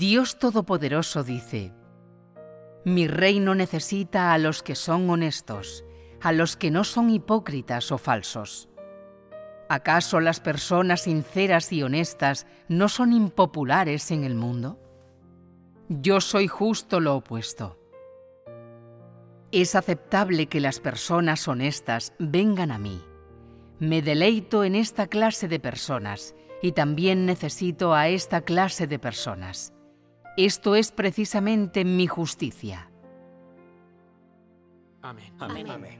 Dios Todopoderoso dice, Mi reino necesita a los que son honestos, a los que no son hipócritas o falsos. ¿Acaso las personas sinceras y honestas no son impopulares en el mundo? Yo soy justo lo opuesto. Es aceptable que las personas honestas vengan a mí. Me deleito en esta clase de personas y también necesito a esta clase de personas. Esto es precisamente mi justicia. Amén.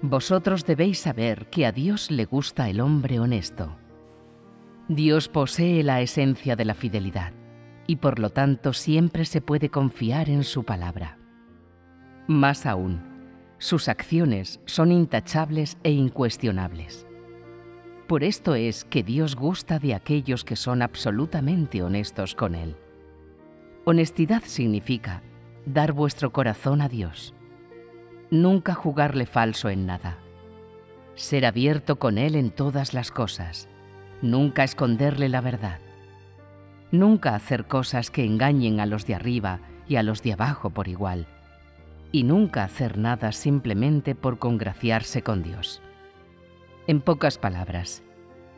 Vosotros debéis saber que a Dios le gusta el hombre honesto. Dios posee la esencia de la fidelidad y por lo tanto siempre se puede confiar en su palabra. Más aún, sus acciones son intachables e incuestionables. Por esto es que Dios gusta de aquellos que son absolutamente honestos con Él. Honestidad significa dar vuestro corazón a Dios, nunca jugarle falso en nada, ser abierto con Él en todas las cosas, nunca esconderle la verdad, nunca hacer cosas que engañen a los de arriba y a los de abajo por igual, y nunca hacer nada simplemente por congraciarse con Dios. En pocas palabras,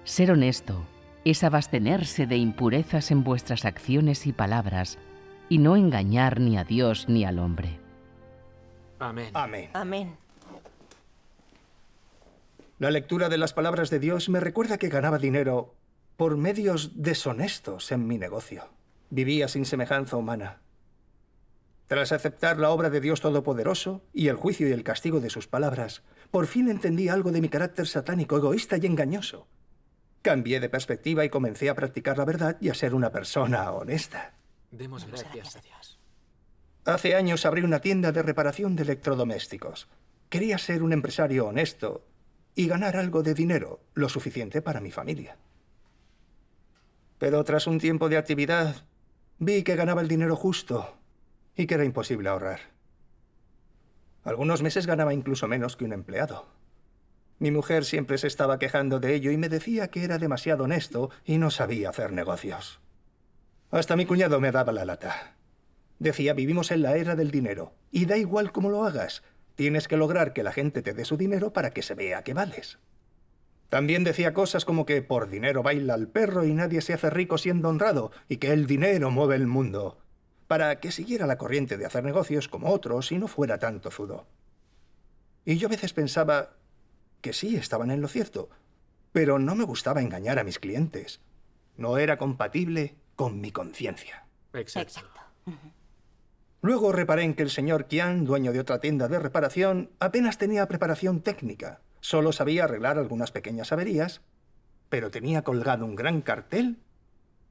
ser honesto es abastenerse de impurezas en vuestras acciones y palabras y no engañar ni a Dios ni al hombre. Amén. Amén. Amén. La lectura de las palabras de Dios me recuerda que ganaba dinero por medios deshonestos en mi negocio. Vivía sin semejanza humana. Tras aceptar la obra de Dios Todopoderoso y el juicio y el castigo de sus palabras, por fin entendí algo de mi carácter satánico, egoísta y engañoso. Cambié de perspectiva y comencé a practicar la verdad y a ser una persona honesta. Demos gracias Hace años abrí una tienda de reparación de electrodomésticos. Quería ser un empresario honesto y ganar algo de dinero, lo suficiente para mi familia. Pero tras un tiempo de actividad, vi que ganaba el dinero justo y que era imposible ahorrar. Algunos meses ganaba incluso menos que un empleado. Mi mujer siempre se estaba quejando de ello y me decía que era demasiado honesto y no sabía hacer negocios. Hasta mi cuñado me daba la lata. Decía, vivimos en la era del dinero, y da igual cómo lo hagas, tienes que lograr que la gente te dé su dinero para que se vea que vales. También decía cosas como que por dinero baila el perro y nadie se hace rico siendo honrado, y que el dinero mueve el mundo, para que siguiera la corriente de hacer negocios como otros y no fuera tanto zudo. Y yo a veces pensaba que sí, estaban en lo cierto, pero no me gustaba engañar a mis clientes. No era compatible con mi conciencia. Exacto. Luego reparé en que el señor Kian, dueño de otra tienda de reparación, apenas tenía preparación técnica. Solo sabía arreglar algunas pequeñas averías, pero tenía colgado un gran cartel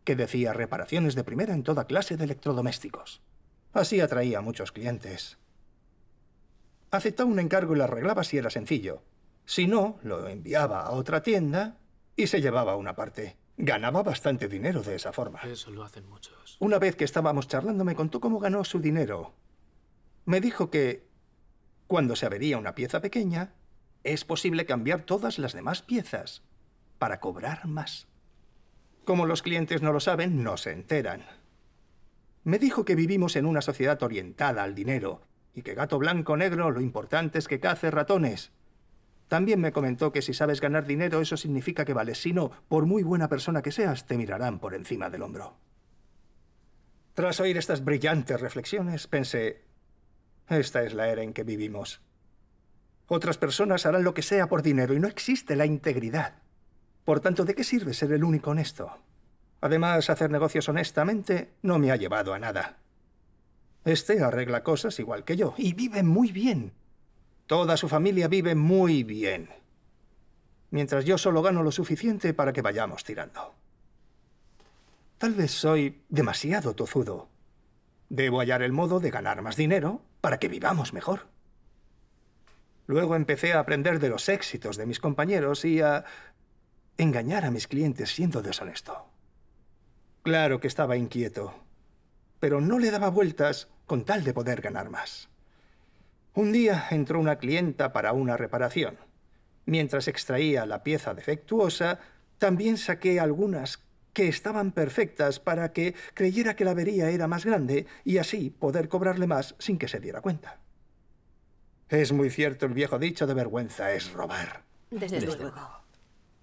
que decía reparaciones de primera en toda clase de electrodomésticos. Así atraía a muchos clientes. Aceptaba un encargo y lo arreglaba si era sencillo. Si no, lo enviaba a otra tienda y se llevaba una parte. Ganaba bastante dinero de esa forma. Eso lo hacen muchos. Una vez que estábamos charlando me contó cómo ganó su dinero. Me dijo que cuando se avería una pieza pequeña, es posible cambiar todas las demás piezas para cobrar más. Como los clientes no lo saben, no se enteran. Me dijo que vivimos en una sociedad orientada al dinero y que gato blanco negro lo importante es que cace ratones. También me comentó que si sabes ganar dinero, eso significa que vales. Si no, por muy buena persona que seas, te mirarán por encima del hombro. Tras oír estas brillantes reflexiones, pensé, esta es la era en que vivimos. Otras personas harán lo que sea por dinero y no existe la integridad. Por tanto, ¿de qué sirve ser el único honesto? Además, hacer negocios honestamente no me ha llevado a nada. Este arregla cosas igual que yo y vive muy bien. Toda su familia vive muy bien. Mientras yo solo gano lo suficiente para que vayamos tirando. Tal vez soy demasiado tozudo. Debo hallar el modo de ganar más dinero para que vivamos mejor. Luego empecé a aprender de los éxitos de mis compañeros y a engañar a mis clientes siendo deshonesto. Claro que estaba inquieto, pero no le daba vueltas con tal de poder ganar más. Un día entró una clienta para una reparación. Mientras extraía la pieza defectuosa, también saqué algunas que estaban perfectas para que creyera que la avería era más grande y así poder cobrarle más sin que se diera cuenta. Es muy cierto el viejo dicho de vergüenza es robar. Desde, luego.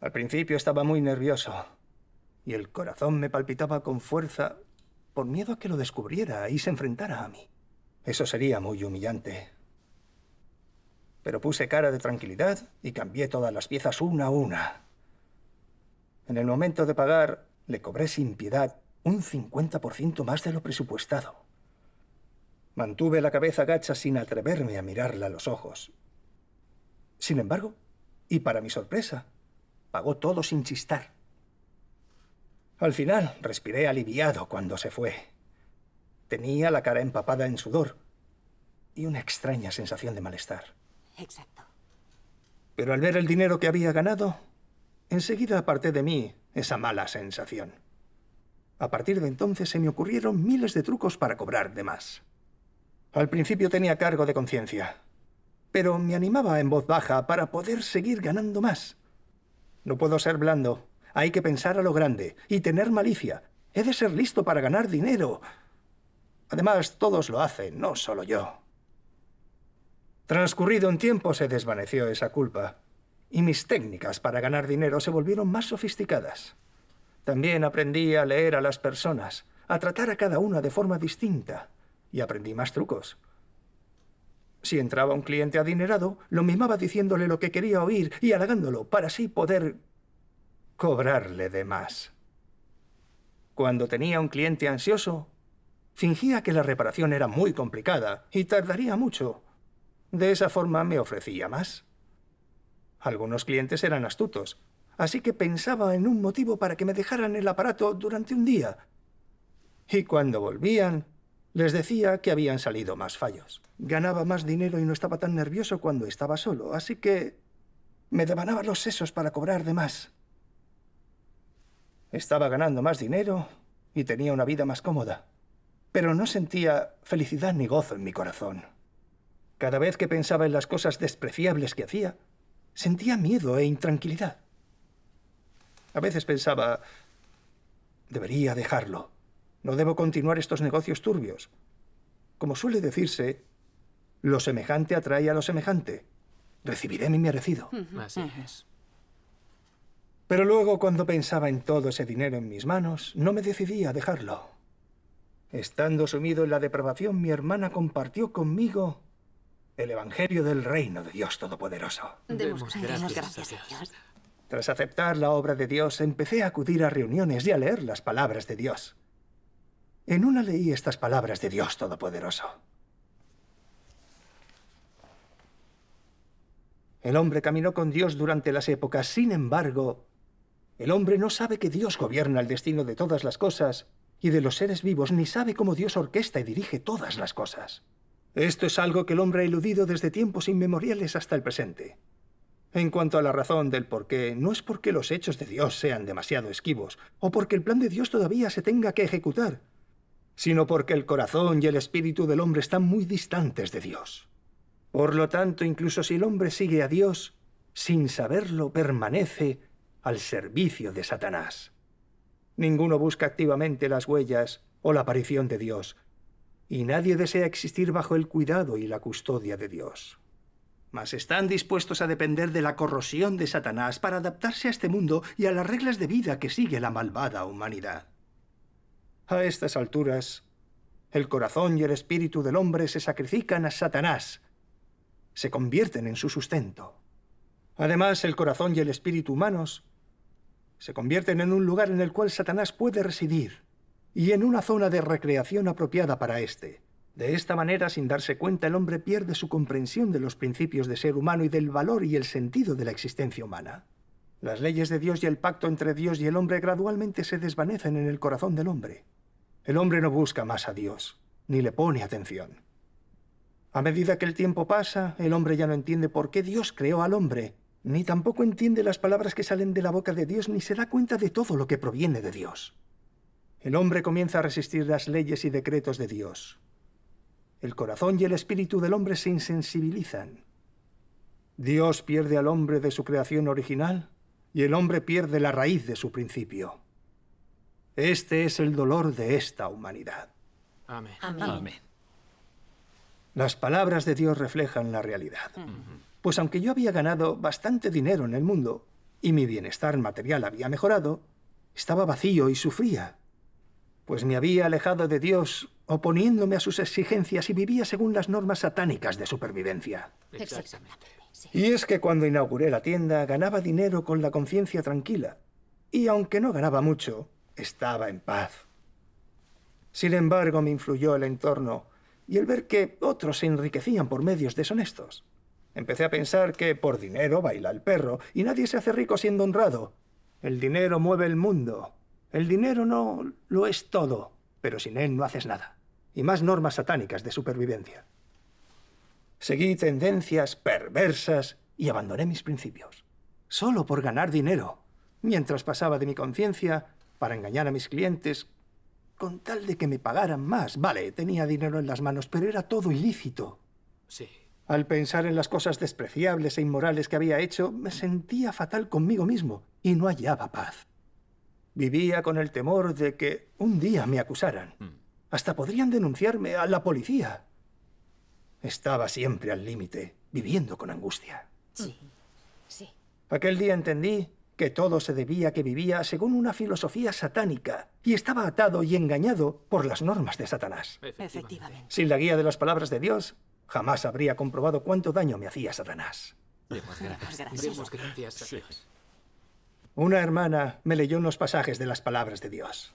Al principio estaba muy nervioso y el corazón me palpitaba con fuerza por miedo a que lo descubriera y se enfrentara a mí. Eso sería muy humillante. Pero puse cara de tranquilidad y cambié todas las piezas una a una. En el momento de pagar, le cobré sin piedad un 50% más de lo presupuestado. Mantuve la cabeza gacha sin atreverme a mirarla a los ojos. Sin embargo, y para mi sorpresa, pagó todo sin chistar. Al final, respiré aliviado cuando se fue. Tenía la cara empapada en sudor y una extraña sensación de malestar. Exacto. Pero al ver el dinero que había ganado, enseguida aparté de mí esa mala sensación. A partir de entonces se me ocurrieron miles de trucos para cobrar de más. Al principio tenía cargo de conciencia, pero me animaba en voz baja para poder seguir ganando más. No puedo ser blando, hay que pensar a lo grande y tener malicia. He de ser listo para ganar dinero. Además, todos lo hacen, no solo yo. Transcurrido un tiempo se desvaneció esa culpa y mis técnicas para ganar dinero se volvieron más sofisticadas. También aprendí a leer a las personas, a tratar a cada una de forma distinta y aprendí más trucos. Si entraba un cliente adinerado, lo mimaba diciéndole lo que quería oír y halagándolo para así poder cobrarle de más. Cuando tenía un cliente ansioso, fingía que la reparación era muy complicada y tardaría mucho de esa forma me ofrecía más. Algunos clientes eran astutos, así que pensaba en un motivo para que me dejaran el aparato durante un día. Y cuando volvían, les decía que habían salido más fallos. Ganaba más dinero y no estaba tan nervioso cuando estaba solo, así que me devanaba los sesos para cobrar de más. Estaba ganando más dinero y tenía una vida más cómoda, pero no sentía felicidad ni gozo en mi corazón. Cada vez que pensaba en las cosas despreciables que hacía, sentía miedo e intranquilidad. A veces pensaba, debería dejarlo. No debo continuar estos negocios turbios. Como suele decirse, lo semejante atrae a lo semejante. Recibiré mi merecido. Así es. Pero luego, cuando pensaba en todo ese dinero en mis manos, no me decidí a dejarlo. Estando sumido en la depravación, mi hermana compartió conmigo el Evangelio del Reino de Dios Todopoderoso. Demos gracias, gracias a Dios. Tras aceptar la obra de Dios, empecé a acudir a reuniones y a leer las palabras de Dios. En una leí estas palabras de Dios Todopoderoso. El hombre caminó con Dios durante las épocas, sin embargo, el hombre no sabe que Dios gobierna el destino de todas las cosas y de los seres vivos, ni sabe cómo Dios orquesta y dirige todas las cosas. Esto es algo que el hombre ha eludido desde tiempos inmemoriales hasta el presente. En cuanto a la razón del por qué, no es porque los hechos de Dios sean demasiado esquivos, o porque el plan de Dios todavía se tenga que ejecutar, sino porque el corazón y el espíritu del hombre están muy distantes de Dios. Por lo tanto, incluso si el hombre sigue a Dios, sin saberlo permanece al servicio de Satanás. Ninguno busca activamente las huellas o la aparición de Dios, y nadie desea existir bajo el cuidado y la custodia de Dios. Mas están dispuestos a depender de la corrosión de Satanás para adaptarse a este mundo y a las reglas de vida que sigue la malvada humanidad. A estas alturas, el corazón y el espíritu del hombre se sacrifican a Satanás, se convierten en su sustento. Además, el corazón y el espíritu humanos se convierten en un lugar en el cual Satanás puede residir y en una zona de recreación apropiada para éste. De esta manera, sin darse cuenta, el hombre pierde su comprensión de los principios de ser humano y del valor y el sentido de la existencia humana. Las leyes de Dios y el pacto entre Dios y el hombre gradualmente se desvanecen en el corazón del hombre. El hombre no busca más a Dios, ni le pone atención. A medida que el tiempo pasa, el hombre ya no entiende por qué Dios creó al hombre, ni tampoco entiende las palabras que salen de la boca de Dios, ni se da cuenta de todo lo que proviene de Dios. El hombre comienza a resistir las leyes y decretos de Dios. El corazón y el espíritu del hombre se insensibilizan. Dios pierde al hombre de su creación original y el hombre pierde la raíz de su principio. Este es el dolor de esta humanidad. Amén. Las palabras de Dios reflejan la realidad. Pues aunque yo había ganado bastante dinero en el mundo y mi bienestar material había mejorado, estaba vacío y sufría pues me había alejado de Dios oponiéndome a sus exigencias y vivía según las normas satánicas de supervivencia. Exactamente. Y es que cuando inauguré la tienda ganaba dinero con la conciencia tranquila. Y aunque no ganaba mucho, estaba en paz. Sin embargo, me influyó el entorno y el ver que otros se enriquecían por medios deshonestos. Empecé a pensar que por dinero baila el perro y nadie se hace rico siendo honrado. El dinero mueve el mundo el dinero no lo es todo, pero sin él no haces nada. Y más normas satánicas de supervivencia. Seguí tendencias perversas y abandoné mis principios. Solo por ganar dinero, mientras pasaba de mi conciencia para engañar a mis clientes con tal de que me pagaran más. Vale, tenía dinero en las manos, pero era todo ilícito. Sí. Al pensar en las cosas despreciables e inmorales que había hecho, me sentía fatal conmigo mismo y no hallaba paz. Vivía con el temor de que un día me acusaran. Mm. Hasta podrían denunciarme a la policía. Estaba siempre al límite, viviendo con angustia. Sí, sí. Aquel día entendí que todo se debía que vivía según una filosofía satánica y estaba atado y engañado por las normas de Satanás. Efectivamente. Sin la guía de las palabras de Dios, jamás habría comprobado cuánto daño me hacía Satanás. Demos pues gracias. gracias. Una hermana me leyó unos pasajes de las palabras de Dios.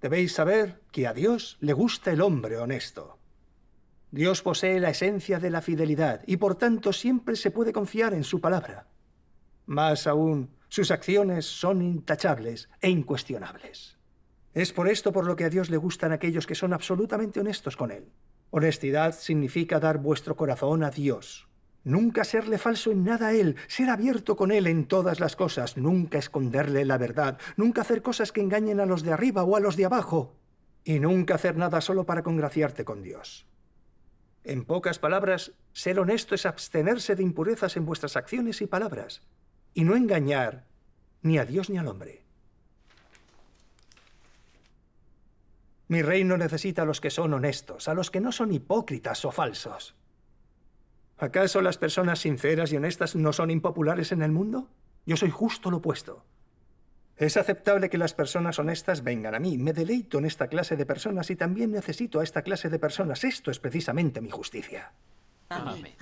Debéis saber que a Dios le gusta el hombre honesto. Dios posee la esencia de la fidelidad y por tanto siempre se puede confiar en su palabra. Más aún, sus acciones son intachables e incuestionables. Es por esto por lo que a Dios le gustan aquellos que son absolutamente honestos con Él. Honestidad significa dar vuestro corazón a Dios, Nunca serle falso en nada a él, ser abierto con él en todas las cosas, nunca esconderle la verdad, nunca hacer cosas que engañen a los de arriba o a los de abajo, y nunca hacer nada solo para congraciarte con Dios. En pocas palabras, ser honesto es abstenerse de impurezas en vuestras acciones y palabras, y no engañar ni a Dios ni al hombre. Mi reino necesita a los que son honestos, a los que no son hipócritas o falsos. ¿Acaso las personas sinceras y honestas no son impopulares en el mundo? Yo soy justo lo opuesto. Es aceptable que las personas honestas vengan a mí. Me deleito en esta clase de personas y también necesito a esta clase de personas. Esto es precisamente mi justicia. Amén.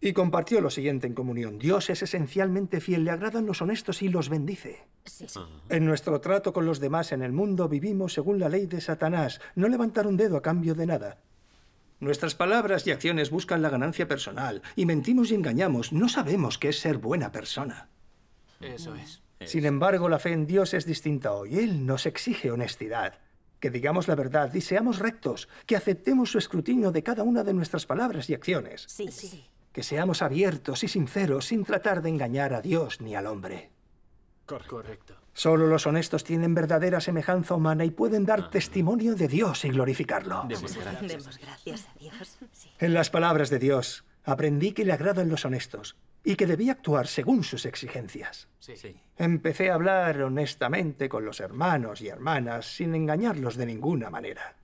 Y compartió lo siguiente en comunión. Dios es esencialmente fiel, le agradan los honestos y los bendice. En nuestro trato con los demás en el mundo vivimos según la ley de Satanás. No levantar un dedo a cambio de nada. Nuestras palabras y acciones buscan la ganancia personal y mentimos y engañamos. No sabemos qué es ser buena persona. Eso es. Sin embargo, la fe en Dios es distinta hoy. Él nos exige honestidad, que digamos la verdad y seamos rectos, que aceptemos su escrutinio de cada una de nuestras palabras y acciones. Sí, sí. Que seamos abiertos y sinceros sin tratar de engañar a Dios ni al hombre. Correcto. Solo los honestos tienen verdadera semejanza humana y pueden dar ah. testimonio de Dios y glorificarlo. Demos gracias. a Dios. En las palabras de Dios, aprendí que le agradan los honestos y que debía actuar según sus exigencias. Empecé a hablar honestamente con los hermanos y hermanas sin engañarlos de ninguna manera.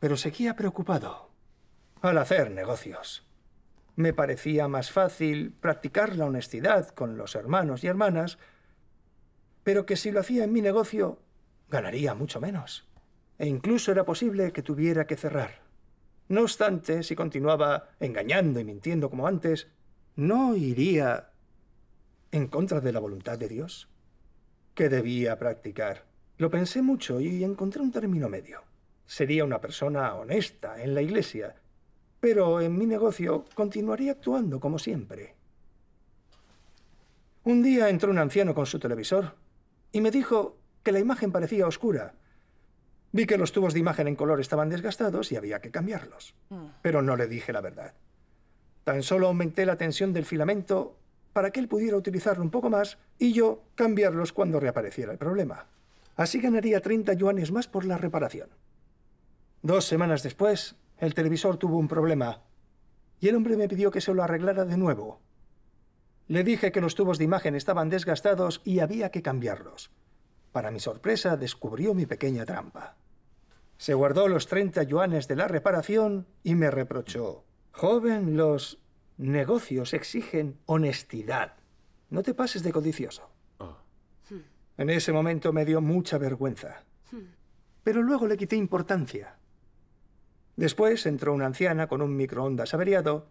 Pero seguía preocupado al hacer negocios. Me parecía más fácil practicar la honestidad con los hermanos y hermanas pero que si lo hacía en mi negocio, ganaría mucho menos. E incluso era posible que tuviera que cerrar. No obstante, si continuaba engañando y mintiendo como antes, ¿no iría en contra de la voluntad de Dios? ¿Qué debía practicar? Lo pensé mucho y encontré un término medio. Sería una persona honesta en la iglesia, pero en mi negocio continuaría actuando como siempre. Un día entró un anciano con su televisor y me dijo que la imagen parecía oscura. Vi que los tubos de imagen en color estaban desgastados y había que cambiarlos. Mm. Pero no le dije la verdad. Tan solo aumenté la tensión del filamento para que él pudiera utilizarlo un poco más y yo cambiarlos cuando reapareciera el problema. Así ganaría 30 yuanes más por la reparación. Dos semanas después, el televisor tuvo un problema y el hombre me pidió que se lo arreglara de nuevo. Le dije que los tubos de imagen estaban desgastados y había que cambiarlos. Para mi sorpresa, descubrió mi pequeña trampa. Se guardó los 30 yuanes de la reparación y me reprochó. Joven, los negocios exigen honestidad. No te pases de codicioso. Ah. En ese momento me dio mucha vergüenza. Pero luego le quité importancia. Después entró una anciana con un microondas averiado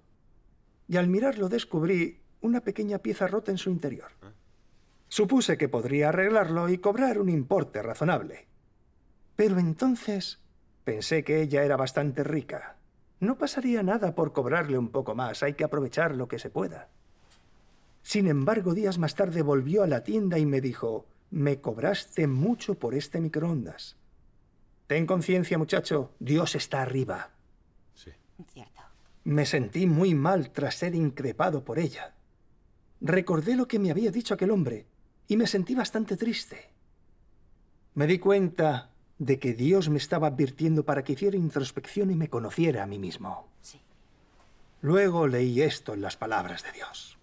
y al mirarlo descubrí una pequeña pieza rota en su interior. Ah. Supuse que podría arreglarlo y cobrar un importe razonable. Pero entonces pensé que ella era bastante rica. No pasaría nada por cobrarle un poco más, hay que aprovechar lo que se pueda. Sin embargo, días más tarde volvió a la tienda y me dijo, me cobraste mucho por este microondas. Ten conciencia, muchacho, Dios está arriba. Sí. Cierto. Me sentí muy mal tras ser increpado por ella. Recordé lo que me había dicho aquel hombre y me sentí bastante triste. Me di cuenta de que Dios me estaba advirtiendo para que hiciera introspección y me conociera a mí mismo. Luego leí esto en las palabras de Dios.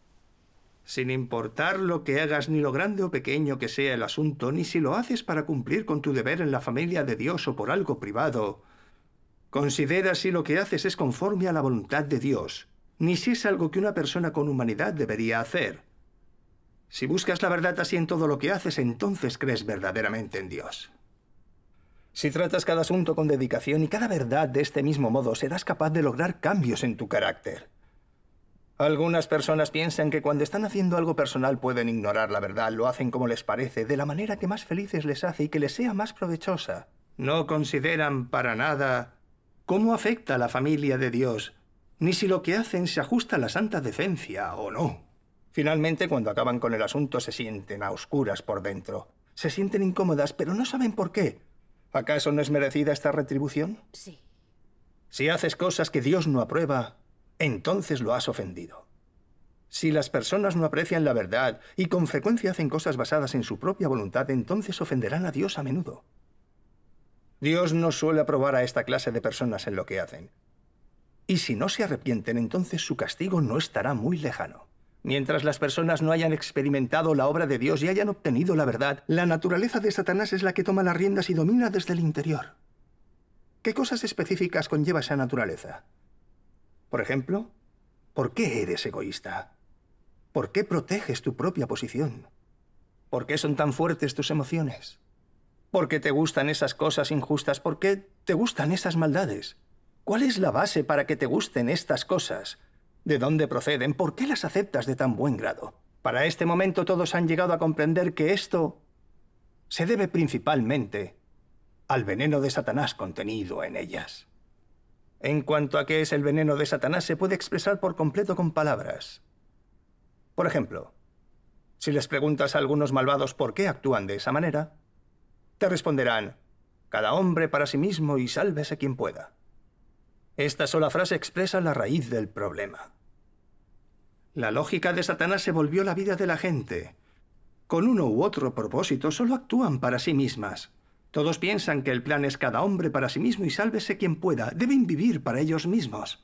Sin importar lo que hagas, ni lo grande o pequeño que sea el asunto, ni si lo haces para cumplir con tu deber en la familia de Dios o por algo privado, considera si lo que haces es conforme a la voluntad de Dios ni si es algo que una persona con humanidad debería hacer. Si buscas la verdad así en todo lo que haces, entonces crees verdaderamente en Dios. Si tratas cada asunto con dedicación y cada verdad de este mismo modo, serás capaz de lograr cambios en tu carácter. Algunas personas piensan que cuando están haciendo algo personal pueden ignorar la verdad, lo hacen como les parece, de la manera que más felices les hace y que les sea más provechosa. No consideran para nada cómo afecta a la familia de Dios ni si lo que hacen se ajusta a la santa decencia o no. Finalmente, cuando acaban con el asunto, se sienten a oscuras por dentro. Se sienten incómodas, pero no saben por qué. ¿Acaso no es merecida esta retribución? Sí. Si haces cosas que Dios no aprueba, entonces lo has ofendido. Si las personas no aprecian la verdad y con frecuencia hacen cosas basadas en su propia voluntad, entonces ofenderán a Dios a menudo. Dios no suele aprobar a esta clase de personas en lo que hacen. Y si no se arrepienten, entonces su castigo no estará muy lejano. Mientras las personas no hayan experimentado la obra de Dios y hayan obtenido la verdad, la naturaleza de Satanás es la que toma las riendas y domina desde el interior. ¿Qué cosas específicas conlleva esa naturaleza? Por ejemplo, ¿por qué eres egoísta? ¿Por qué proteges tu propia posición? ¿Por qué son tan fuertes tus emociones? ¿Por qué te gustan esas cosas injustas? ¿Por qué te gustan esas maldades? ¿Cuál es la base para que te gusten estas cosas? ¿De dónde proceden? ¿Por qué las aceptas de tan buen grado? Para este momento todos han llegado a comprender que esto se debe principalmente al veneno de Satanás contenido en ellas. En cuanto a qué es el veneno de Satanás, se puede expresar por completo con palabras. Por ejemplo, si les preguntas a algunos malvados por qué actúan de esa manera, te responderán, cada hombre para sí mismo y sálvese quien pueda. Esta sola frase expresa la raíz del problema. La lógica de Satanás se volvió la vida de la gente. Con uno u otro propósito solo actúan para sí mismas. Todos piensan que el plan es cada hombre para sí mismo y sálvese quien pueda. Deben vivir para ellos mismos.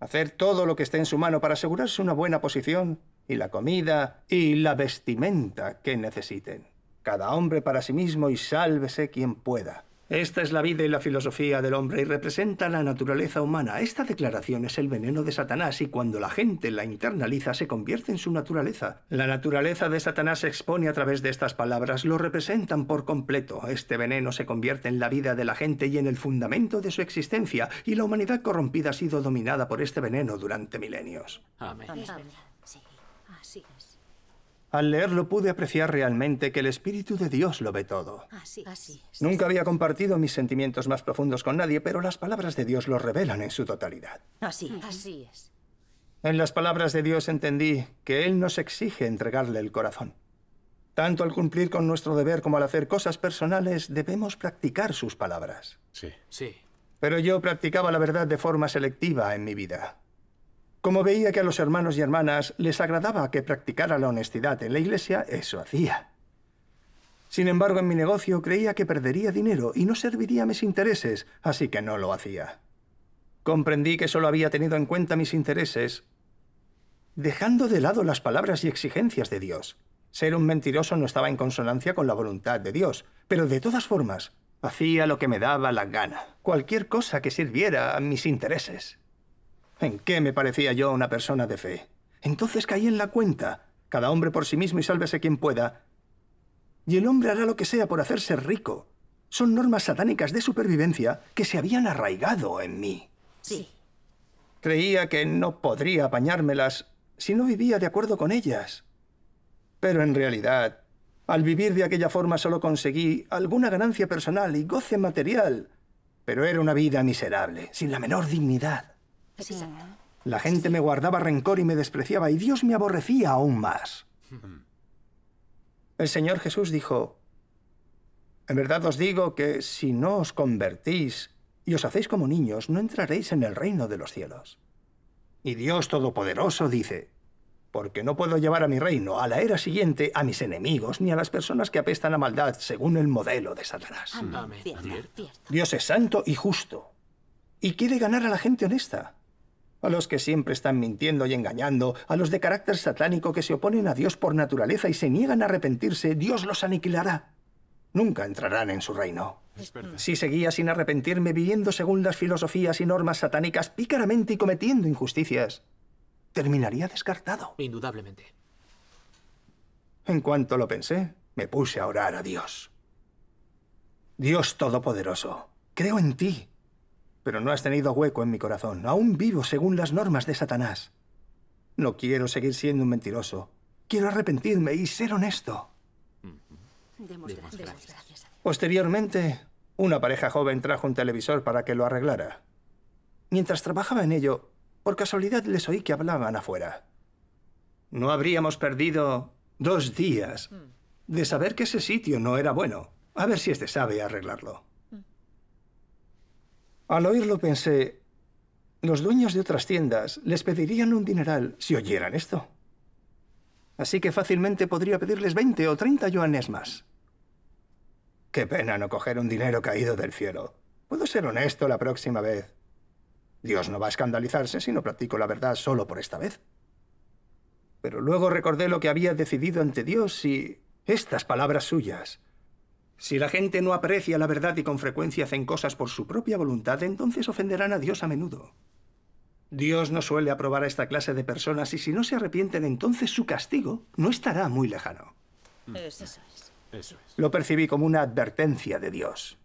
Hacer todo lo que esté en su mano para asegurarse una buena posición y la comida y la vestimenta que necesiten. Cada hombre para sí mismo y sálvese quien pueda. Esta es la vida y la filosofía del hombre y representa la naturaleza humana. Esta declaración es el veneno de Satanás y cuando la gente la internaliza se convierte en su naturaleza. La naturaleza de Satanás se expone a través de estas palabras, lo representan por completo. Este veneno se convierte en la vida de la gente y en el fundamento de su existencia y la humanidad corrompida ha sido dominada por este veneno durante milenios. Amén. Al leerlo pude apreciar realmente que el Espíritu de Dios lo ve todo. Así, así. Nunca había compartido mis sentimientos más profundos con nadie, pero las palabras de Dios lo revelan en su totalidad. Así, así es. En las palabras de Dios entendí que Él nos exige entregarle el corazón. Tanto al cumplir con nuestro deber como al hacer cosas personales, debemos practicar sus palabras. Sí. Sí. Pero yo practicaba la verdad de forma selectiva en mi vida. Como veía que a los hermanos y hermanas les agradaba que practicara la honestidad en la iglesia, eso hacía. Sin embargo, en mi negocio creía que perdería dinero y no serviría a mis intereses, así que no lo hacía. Comprendí que solo había tenido en cuenta mis intereses, dejando de lado las palabras y exigencias de Dios. Ser un mentiroso no estaba en consonancia con la voluntad de Dios, pero de todas formas, hacía lo que me daba la gana, cualquier cosa que sirviera a mis intereses. ¿En qué me parecía yo una persona de fe? Entonces caí en la cuenta. Cada hombre por sí mismo y sálvese quien pueda. Y el hombre hará lo que sea por hacerse rico. Son normas satánicas de supervivencia que se habían arraigado en mí. Sí. Creía que no podría apañármelas si no vivía de acuerdo con ellas. Pero en realidad, al vivir de aquella forma solo conseguí alguna ganancia personal y goce material. Pero era una vida miserable, sin la menor dignidad. La gente me guardaba rencor y me despreciaba, y Dios me aborrecía aún más. Hmm. El Señor Jesús dijo, En verdad os digo que si no os convertís y os hacéis como niños, no entraréis en el reino de los cielos. Y Dios Todopoderoso dice, porque no puedo llevar a mi reino, a la era siguiente, a mis enemigos, ni a las personas que apestan a maldad, según el modelo de Satanás. Dios es santo y justo, y quiere ganar a la gente honesta a los que siempre están mintiendo y engañando, a los de carácter satánico que se oponen a Dios por naturaleza y se niegan a arrepentirse, Dios los aniquilará. Nunca entrarán en su reino. Si seguía sin arrepentirme viviendo según las filosofías y normas satánicas pícaramente y cometiendo injusticias, terminaría descartado. Indudablemente. En cuanto lo pensé, me puse a orar a Dios. Dios Todopoderoso, creo en ti, pero no has tenido hueco en mi corazón. Aún vivo según las normas de Satanás. No quiero seguir siendo un mentiroso. Quiero arrepentirme y ser honesto. Posteriormente, una pareja joven trajo un televisor para que lo arreglara. Mientras trabajaba en ello, por casualidad les oí que hablaban afuera. No habríamos perdido dos días mm. de saber que ese sitio no era bueno. A ver si este sabe arreglarlo. Al oírlo pensé, los dueños de otras tiendas les pedirían un dineral si oyeran esto. Así que fácilmente podría pedirles 20 o 30 yuanes más. Qué pena no coger un dinero caído del cielo. Puedo ser honesto la próxima vez. Dios no va a escandalizarse si no practico la verdad solo por esta vez. Pero luego recordé lo que había decidido ante Dios y estas palabras suyas. Si la gente no aprecia la verdad y con frecuencia hacen cosas por su propia voluntad, entonces ofenderán a Dios a menudo. Dios no suele aprobar a esta clase de personas y si no se arrepienten, entonces su castigo no estará muy lejano. Mm. Eso es. Lo percibí como una advertencia de Dios.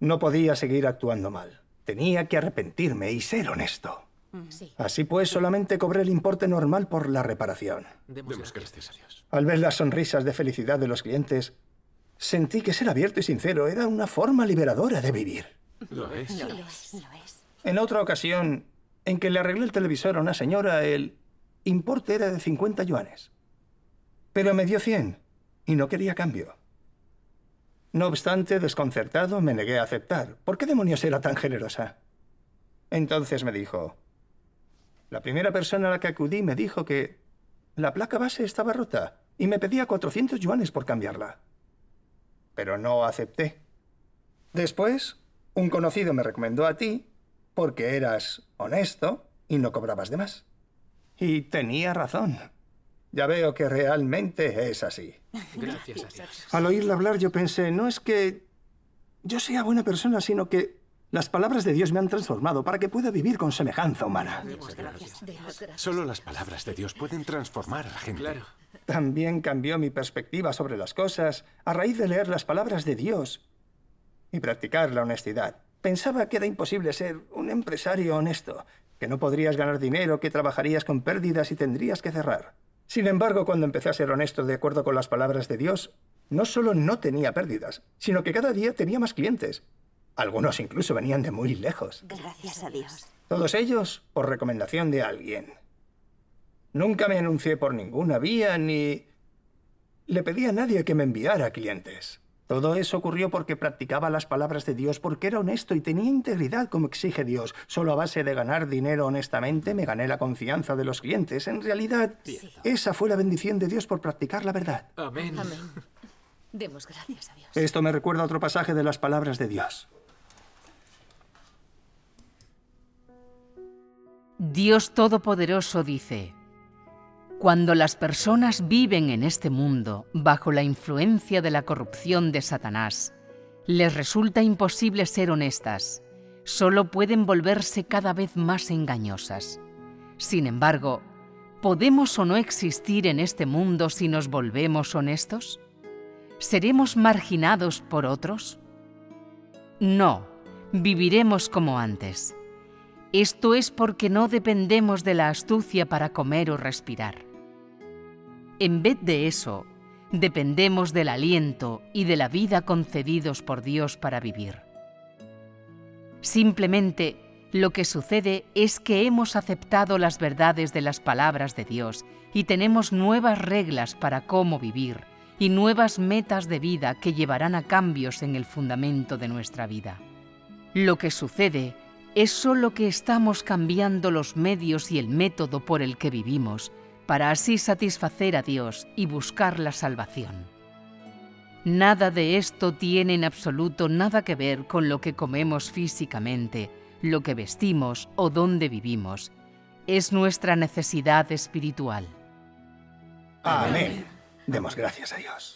No podía seguir actuando mal. Tenía que arrepentirme y ser honesto. Mm. Así pues, solamente cobré el importe normal por la reparación. Al ver las sonrisas de felicidad de los clientes, Sentí que ser abierto y sincero era una forma liberadora de vivir. Lo es. Lo En otra ocasión, en que le arreglé el televisor a una señora, el importe era de 50 yuanes. Pero me dio 100 y no quería cambio. No obstante, desconcertado, me negué a aceptar. ¿Por qué demonios era tan generosa? Entonces me dijo... La primera persona a la que acudí me dijo que la placa base estaba rota y me pedía 400 yuanes por cambiarla pero no acepté. Después, un conocido me recomendó a ti porque eras honesto y no cobrabas de más. Y tenía razón. Ya veo que realmente es así. Gracias a Al oírla hablar yo pensé, no es que yo sea buena persona, sino que las palabras de Dios me han transformado para que pueda vivir con semejanza humana. Solo las palabras de Dios pueden transformar a la gente. Claro. También cambió mi perspectiva sobre las cosas a raíz de leer las palabras de Dios y practicar la honestidad. Pensaba que era imposible ser un empresario honesto, que no podrías ganar dinero, que trabajarías con pérdidas y tendrías que cerrar. Sin embargo, cuando empecé a ser honesto de acuerdo con las palabras de Dios, no solo no tenía pérdidas, sino que cada día tenía más clientes, algunos incluso venían de muy lejos. Gracias a Dios. Todos ellos por recomendación de alguien. Nunca me anuncié por ninguna vía ni le pedí a nadie que me enviara clientes. Todo eso ocurrió porque practicaba las palabras de Dios, porque era honesto y tenía integridad como exige Dios. Solo a base de ganar dinero honestamente me gané la confianza de los clientes. En realidad, esa fue la bendición de Dios por practicar la verdad. Amén. Amén. Demos gracias a Dios. Esto me recuerda a otro pasaje de las palabras de Dios. Dios Todopoderoso dice, cuando las personas viven en este mundo bajo la influencia de la corrupción de Satanás, les resulta imposible ser honestas, solo pueden volverse cada vez más engañosas. Sin embargo, ¿podemos o no existir en este mundo si nos volvemos honestos? ¿Seremos marginados por otros? No, viviremos como antes esto es porque no dependemos de la astucia para comer o respirar. En vez de eso, dependemos del aliento y de la vida concedidos por Dios para vivir. Simplemente lo que sucede es que hemos aceptado las verdades de las palabras de Dios y tenemos nuevas reglas para cómo vivir y nuevas metas de vida que llevarán a cambios en el fundamento de nuestra vida. Lo que sucede es solo que estamos cambiando los medios y el método por el que vivimos, para así satisfacer a Dios y buscar la salvación. Nada de esto tiene en absoluto nada que ver con lo que comemos físicamente, lo que vestimos o dónde vivimos. Es nuestra necesidad espiritual. Amén. Demos gracias a Dios.